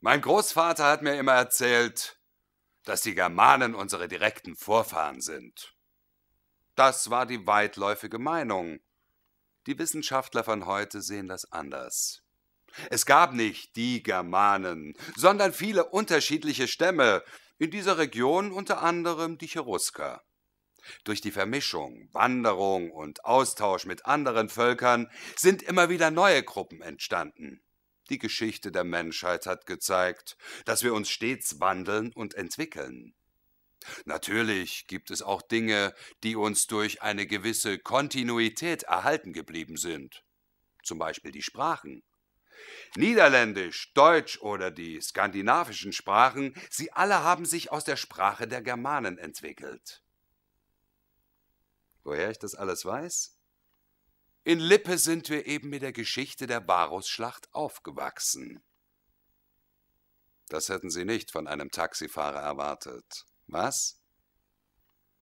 Mein Großvater hat mir immer erzählt, dass die Germanen unsere direkten Vorfahren sind. Das war die weitläufige Meinung. Die Wissenschaftler von heute sehen das anders. Es gab nicht die Germanen, sondern viele unterschiedliche Stämme, in dieser Region unter anderem die Cherusker. Durch die Vermischung, Wanderung und Austausch mit anderen Völkern sind immer wieder neue Gruppen entstanden. Die Geschichte der Menschheit hat gezeigt, dass wir uns stets wandeln und entwickeln. Natürlich gibt es auch Dinge, die uns durch eine gewisse Kontinuität erhalten geblieben sind. Zum Beispiel die Sprachen. Niederländisch, Deutsch oder die skandinavischen Sprachen, sie alle haben sich aus der Sprache der Germanen entwickelt. Woher ich das alles weiß? In Lippe sind wir eben mit der Geschichte der Varusschlacht aufgewachsen. Das hätten Sie nicht von einem Taxifahrer erwartet. Was?